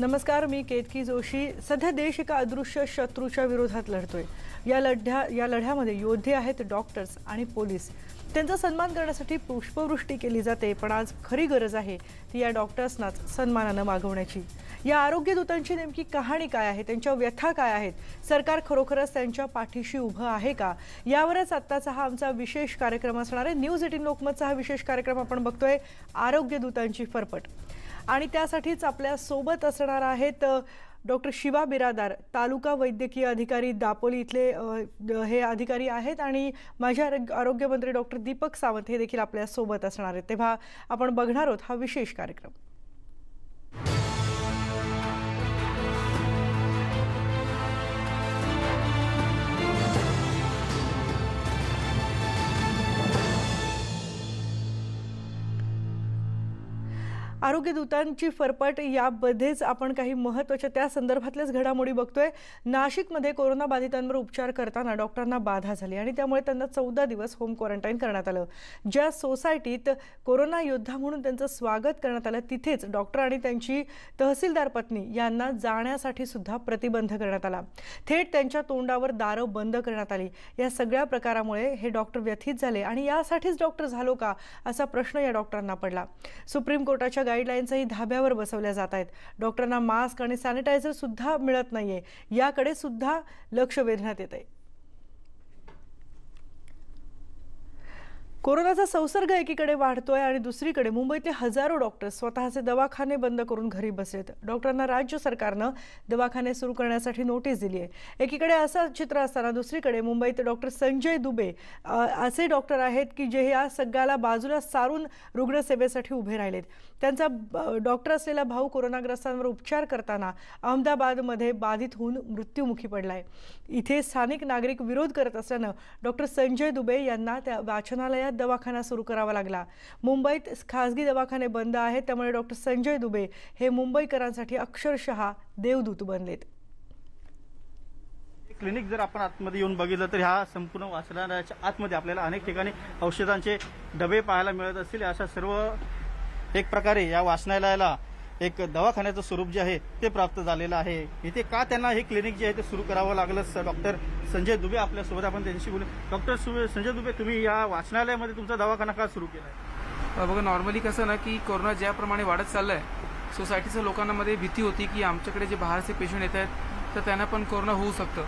नमस्कार मी केतकी जोशी सध्या देश एका अदृश्य शत्रूच्या विरोधात लढतोय या लढ्या या लढ्यामध्ये योद्धे आहेत डॉक्टर्स आणि पोलीस त्यांचा सन्मान करण्यासाठी पुष्पवृष्टी केली जाते पण आज खरी गरज आहे ती या डॉक्टर्सनाच सन्मानानं मागवण्याची या आरोग्य दूतांची नेमकी कहाणी काय आहे त्यांच्या व्यथा काय आहेत सरकार खरोखरच त्यांच्या पाठीशी उभं आहे का यावरच आत्ताचा हा आमचा विशेष कार्यक्रम असणार आहे न्यूज एटीन लोकमतचा हा विशेष कार्यक्रम आपण बघतोय आरोग्य दूतांची फरपट आणि त्यासाठीच आपल्या सोबत असणार आहेत डॉक्टर शिवा बिरादार तालुका वैद्यकीय अधिकारी दापोली इथले हे अधिकारी आहेत आणि माझे आरोग्यमंत्री डॉक्टर दीपक सावंत हे देखील आपल्या सोबत असणार आहेत तेव्हा आपण बघणार आहोत हा विशेष कार्यक्रम आरोग्य दूतांची फरफट यामध्येच आपण काही महत्त्वाच्या त्या संदर्भातल्याच घडामोडी बघतोय नाशिकमध्ये कोरोनाबाधितांवर उपचार करताना डॉक्टरांना बाधा झाली आणि त्यामुळे त्यांना चौदा दिवस होम क्वारंटाईन करण्यात आलं ज्या सोसायटीत कोरोना योद्धा म्हणून त्यांचं स्वागत करण्यात आलं तिथेच डॉक्टर आणि त्यांची तहसीलदार पत्नी यांना जाण्यासाठी सुद्धा प्रतिबंध करण्यात आला थेट त्यांच्या तोंडावर दारं बंद करण्यात आली या सगळ्या प्रकारामुळे हे डॉक्टर व्यथित झाले आणि यासाठीच डॉक्टर झालो का असा प्रश्न या डॉक्टरांना पडला सुप्रीम कोर्टाच्या गाईड गाईडलाईन्सही धाब्यावर बसवल्या जात आहेत डॉक्टरांना मास्क आणि सॅनिटायझर सुद्धा मिळत नाहीये याकडे सुद्धा लक्ष वेधण्यात येत आहे कोरोनाचा संसर्ग एकीकडे वाढतोय आणि दुसरीकडे मुंबईतले हजारो डॉक्टर स्वतःचे दवाखाने बंद करून घरी बसलेत डॉक्टरांना राज्य सरकारनं दवाखाने सुरू करण्यासाठी नोटीस दिली आहे एकीकडे असं चित्र असताना दुसरीकडे मुंबईत डॉक्टर संजय दुबे असे डॉक्टर आहेत की जे या सगळ्याला बाजूला सारून रुग्णसेवेसाठी उभे राहिलेत त्यांचा डॉक्टर असलेला भाऊ कोरोनाग्रस्तांवर उपचार करताना अहमदाबादमध्ये बाधित होऊन मृत्यूमुखी पडलाय इथे स्थानिक नागरिक विरोध करत असल्यानं डॉक्टर संजय दुबे यांना त्या वाचनालयात जिल्ह्यात दवाखाना सुरू करावा लागला मुंबईत खासगी दवाखाने बंद आहेत त्यामुळे डॉक्टर संजय दुबे हे मुंबईकरांसाठी अक्षरशः देवदूत बनलेत क्लिनिक जर आपण आतमध्ये येऊन बघितलं तर ह्या संपूर्ण वाचनालयाच्या आतमध्ये आपल्याला अनेक ठिकाणी औषधांचे डबे पाहायला मिळत असतील अशा सर्व एक प्रकारे या वाचनालयाला एक दवाखान्याचं स्वरूप जे आहे ते प्राप्त झालेलं आहे इथे का त्यांना हे क्लिनिक जे आहे ते सुरू करावं लागलं डॉक्टर संजय दुबे आपल्यासोबत आपण त्यांच्याशी बोलू डॉक्टर संजय दुबे तुम्ही या वाचनालयामध्ये तुमचा दवाखाना का सुरू केला बघा नॉर्मली कसं ना की कोरोना ज्याप्रमाणे वाढत चाललं आहे सोसायटीच्या लोकांमध्ये भीती होती की आमच्याकडे जे बाहेरचे पेशंट येत आहेत तर त्यांना पण कोरोना होऊ शकतं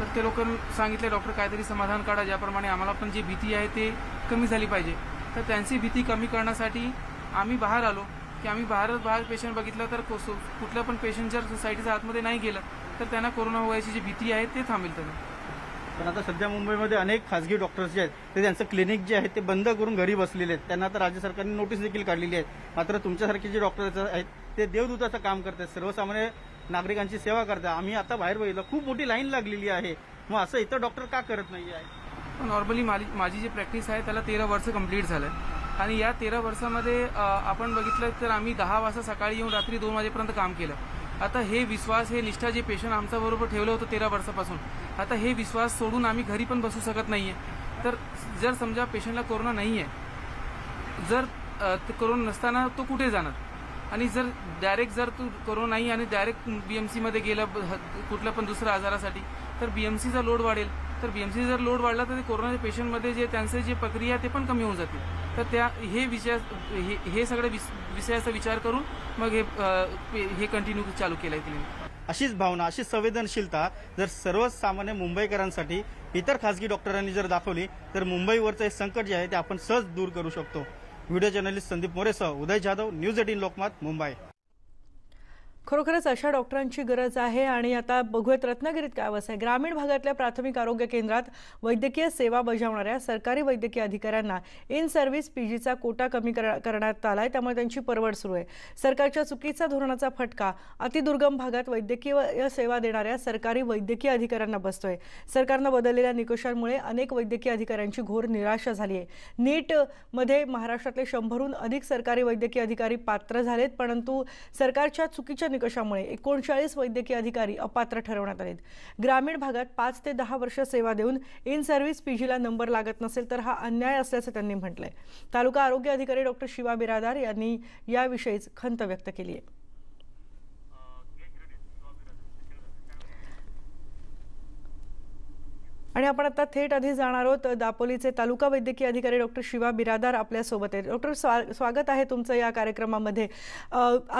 तर ते लोक सांगितले डॉक्टर काहीतरी समाधान काढा ज्याप्रमाणे आम्हाला पण जी भीती आहे ते कमी झाली पाहिजे तर त्यांची भीती कमी करण्यासाठी आम्ही बाहेर आलो की आम्ही बाहेरच बाहेर पेशंट बघितला तर कुठला पण पेशंट जर सोसायटीच्या आतमध्ये नाही गेला तर त्यांना कोरोना व्हायरसची जी भीती आहे ते थांबेल त्यांना पण आता सध्या मुंबईमध्ये अनेक खासगी डॉक्टर्स जे आहेत ते त्यांचं क्लिनिक जे आहे ते बंद करून घरी बसलेले आहेत त्यांना आता राज्य सरकारने नोटीस देखील काढलेली आहे मात्र तुमच्यासारखे जे डॉक्टर आहेत ते देवदूताचं काम करतात सर्वसामान्य नागरिकांची सेवा करतात आम्ही आता बाहेर बघितलं खूप मोठी लाईन लागलेली आहे मग असं इतर डॉक्टर का करत नाही आहे नॉर्मली माझी जी प्रॅक्टिस आहे त्याला तेरा वर्ष कम्प्लीट झालं आणि या तेरा वर्षामध्ये आपण बघितलं तर आम्ही दहा वाजता सकाळी येऊन रात्री दोन वाजेपर्यंत काम केलं आता हे विश्वास हे निष्ठा जे पेशंट आमच्याबरोबर ठेवलं होतं तेरा वर्षापासून आता हे विश्वास सोडून आम्ही घरी पण बसू शकत नाही आहे तर जर समजा पेशंटला कोरोना नाही आहे जर कोरोना नसताना तो कुठे जाणार आणि जर डायरेक्ट जर तू कोरोना नाही आणि डायरेक्ट बी एम सीमध्ये गेला कुठल्या पण दुसऱ्या आजारासाठी तर बी एम सीचा लोड वाढेल तर बीएमसी जर लोड वाढला तर ते कोरोनाच्या पेशंटमध्ये जे त्यांचे जे प्रक्रिया ते पण कमी होऊन जाते तर त्या हे विषया हे, सगळ्या विषयाचा विचार करून मग हे हे कंटिन्यू चालू केलं आहे अशीच भावना अशी संवेदनशीलता जर सर्वसामान्य मुंबईकरांसाठी इतर खासगी डॉक्टरांनी जर दाखवली तर मुंबईवरचं हे संकट जे आहे ते आपण सहज दूर करू शकतो व्हिडिओ जर्नलिस्ट संदीप मोरेसह उदय जाधव न्यूज एटीन लोकमत मुंबई खरोखरच अशा डॉक्टरांची गरज आहे आणि आता बघूयात रत्नागिरीत काय अवस्था आहे ग्रामीण भागातल्या प्राथमिक आरोग्य केंद्रात वैद्यकीय सेवा बजावणाऱ्या सरकारी वैद्यकीय अधिकाऱ्यांना इन सर्व्हिस पीजीचा कोटा कमी करण्यात आला आहे त्यामुळे त्यांची परवड सुरू आहे सरकारच्या चुकीचा धोरणाचा फटका अतिदुर्गम भागात वैद्यकीय सेवा देणाऱ्या सरकारी वैद्यकीय अधिकाऱ्यांना बसतोय सरकारनं बदललेल्या निकषांमुळे अनेक वैद्यकीय अधिकाऱ्यांची घोर निराशा झाली आहे नीट मध्ये महाराष्ट्रातले शंभरहून अधिक सरकारी वैद्यकीय अधिकारी पात्र झालेत परंतु सरकारच्या चुकीच्या निकषामुळे एकोणचाळीस वैद्यकीय अधिकारी अपात्र ठरवण्यात आलेत ग्रामीण भागात पाच ते दहा वर्ष सेवा देऊन इन सर्व्हिस पीजीला नंबर लागत नसेल तर हा अन्याय असल्याचं त्यांनी म्हटलंय तालुका आरोग्य अधिकारी डॉक्टर शिवा बिरादार यांनी याविषयीच खंत व्यक्त केली आहे आणि आपण आता थेट आधी जाणार आहोत दापोलीचे तालुका वैद्यकीय अधिकारी डॉक्टर शिवा बिरादार आपल्यासोबत आहेत डॉक्टर स्वा स्वागत आहे तुमचं या कार्यक्रमामध्ये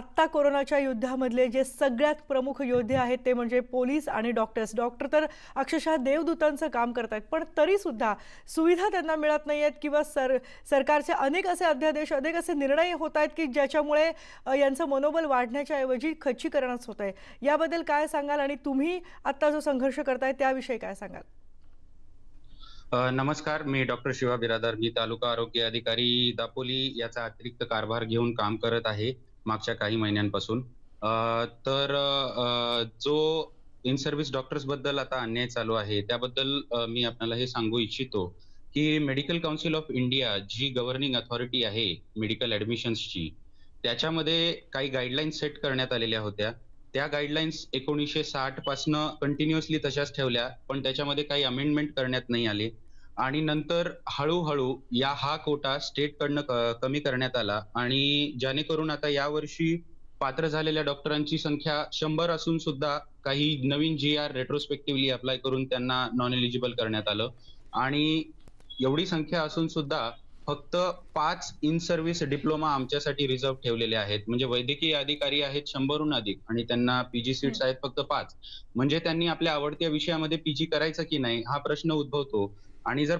आत्ता कोरोनाच्या युद्धामधले जे सगळ्यात प्रमुख योद्धे आहेत ते म्हणजे पोलीस आणि डॉक्टर्स डॉक्टर तर अक्षरशः देवदूतांचं काम करतात पण तरीसुद्धा सुविधा त्यांना मिळत नाही आहेत किंवा सर सरकारचे अनेक असे अध्यादेश अनेक असे निर्णय होत आहेत की ज्याच्यामुळे यांचं मनोबल वाढण्याच्याऐवजी ऐवजी खच्चीकरणच होत आहे याबद्दल काय सांगाल आणि तुम्ही आत्ता जो संघर्ष करताय त्याविषयी काय सांगाल नमस्कार मी डॉक्टर शिवा बिरादार मी तालुका आरोग्य अधिकारी दापोली याचा अतिरिक्त कारभार घेऊन काम करत आहे मागच्या काही महिन्यांपासून तर जो इन सर्व्हिस डॉक्टर्स बद्दल आता अन्याय चालू आहे त्याबद्दल मी आपल्याला हे सांगू इच्छितो की मेडिकल काउन्सिल ऑफ इंडिया जी गव्हर्निंग अथॉरिटी आहे मेडिकल ऍडमिशन्सची त्याच्यामध्ये काही गाईडलाईन सेट करण्यात आलेल्या होत्या त्या गाईडलाईन्स एकोणीसशे साठ पासनं कंटिन्युअसली तशाच ठेवल्या पण त्याच्यामध्ये काही अमेंडमेंट करण्यात नाही आले आणि नंतर हळूहळू या हा कोटा स्टेट स्टेटकडनं कमी करण्यात आला आणि करून आता यावर्षी पात्र झालेल्या डॉक्टरांची संख्या शंभर असून सुद्धा काही नवीन जी आर रेट्रोस्पेक्टिव्हली अप्लाय करून त्यांना नॉन एलिजिबल करण्यात आलं आणि एवढी संख्या असून सुद्धा फक्त पाच इन सर्व्हिस डिप्लोमा आमच्यासाठी रिझर्व ठेवलेले आहेत म्हणजे वैद्यकीय अधिकारी आहेत शंभरहून अधिक आणि त्यांना पीजी सीट्स आहेत फक्त पाच म्हणजे त्यांनी आपल्या आवडत्या विषयामध्ये पीजी करायचं की नाही हा प्रश्न उद्भवतो आणि जर